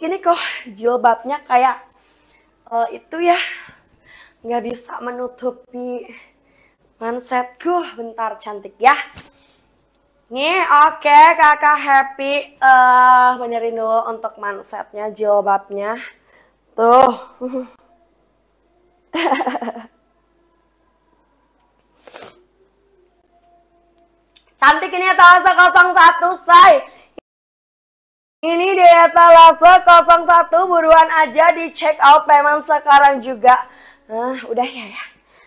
ini kok jilbabnya kayak uh, itu ya nggak bisa menutupi mansetku bentar cantik ya nih oke okay, kakak happy uh, benerin dulu untuk mansetnya jilbabnya tuh cantik ini atau 01 say etalase 01 buruan aja di check out payment sekarang juga. Nah, udah ya ya.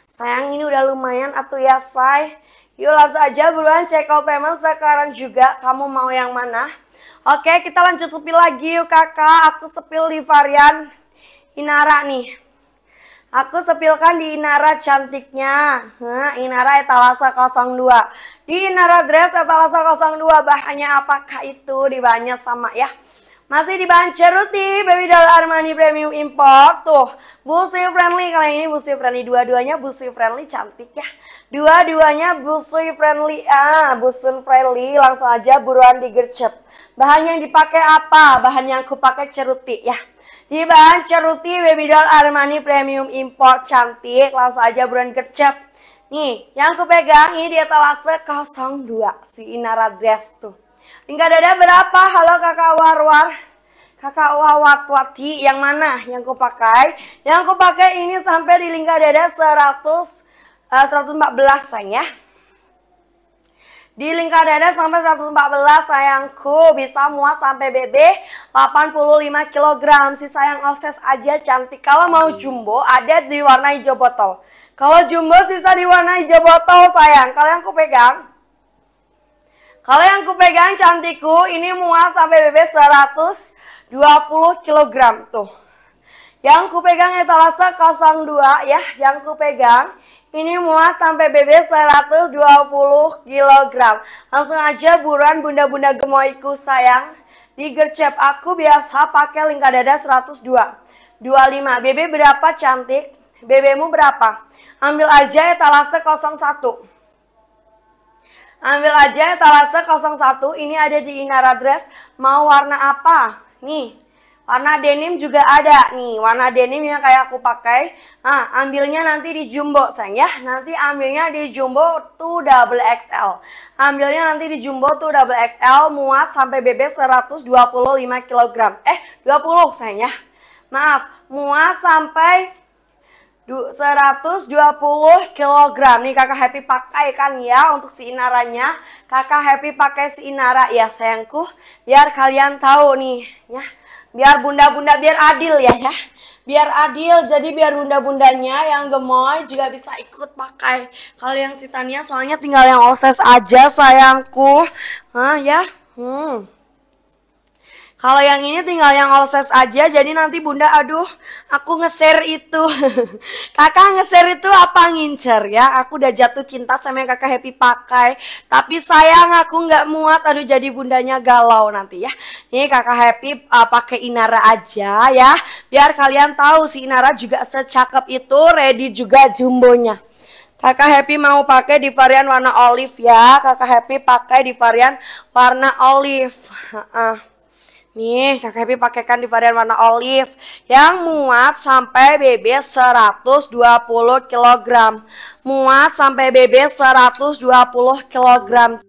Sayang ini udah lumayan atau ya, say. Yuk langsung aja buruan check out payment sekarang juga. Kamu mau yang mana? Oke, kita lanjut lebih lagi yuk kakak. Aku sepil di varian Inara nih. Aku sepilkan di Inara cantiknya. Nah, Inara etalase 02. Di Inara dress etalase 02 bahannya apakah itu dibanyak sama ya? Masih di bahan ceruti babydoll Baby Doll Armani Premium Import. Tuh, Busui Friendly. Kali ini Busui Friendly. Dua-duanya Busui Friendly cantik ya. Dua-duanya Busui Friendly. Ah, Busui Friendly. Langsung aja buruan digercep. Bahan yang dipakai apa? Bahan yang aku pakai ceruti ya. Di bahan ceruti Baby Doll Armani Premium Import cantik. Langsung aja buruan gercep. Nih, yang aku pegang ini di etalase 02 si Inara Dress tuh. Lingkar dada berapa? Halo kakak Warwar. Kakak wati yang mana yang ku pakai? Yang ku pakai ini sampai di lingkar dada 100 uh, 114 sayang ya. Di lingkar dada sampai 114 sayangku bisa muat sampai BB 85 kg. Si sayang alses aja cantik. Kalau mau jumbo ada di warna hijau botol. Kalau jumbo sisa di warna hijau botol sayang. Kalau yang ku pegang kalau yang kupegang cantikku, ini muat sampai bebek 120 kg tuh. Yang kupegang etalase 02 ya, yang kupegang ini muat sampai bebek 120 kg. Langsung aja buruan bunda-bunda gemoyku sayang. Di gercep aku biasa pakai lingkar dada 102. 25. BB berapa cantik? BBmu berapa? Ambil aja etalase 01. Ambil aja etalase 01. Ini ada di Inara Dress. Mau warna apa? Nih. Warna denim juga ada nih, warna denim yang kayak aku pakai. Nah, ambilnya nanti di jumbo sayang ya. Nanti ambilnya di jumbo tuh double XL. Ambilnya nanti di jumbo tuh double XL muat sampai BB 125 kg. Eh, 20 sayang ya. Maaf, muat sampai 120 kg nih kakak happy pakai kan ya untuk si inaranya kakak happy pakai si inara ya sayangku biar kalian tahu nih ya biar bunda-bunda biar adil ya ya biar adil jadi biar bunda-bundanya yang gemoy juga bisa ikut pakai kalau yang si soalnya tinggal yang oses aja sayangku ah ya hmm kalau yang ini tinggal yang all size aja, jadi nanti bunda, aduh, aku ngeser itu. kakak ngeser itu apa ngincer ya? Aku udah jatuh cinta sama yang kakak happy pakai. Tapi sayang aku nggak muat, aduh jadi bundanya galau nanti ya. Ini kakak happy uh, pakai Inara aja ya, biar kalian tahu si Inara juga secakep itu, ready juga jumbonya. Kakak Happy mau pakai di varian warna olive ya. Kakak Happy pakai di varian warna olive. Uh -uh. Nih, Kak Happy pakaikan di varian warna olive yang muat sampai BB 120 kg. Muat sampai BB 120 kg.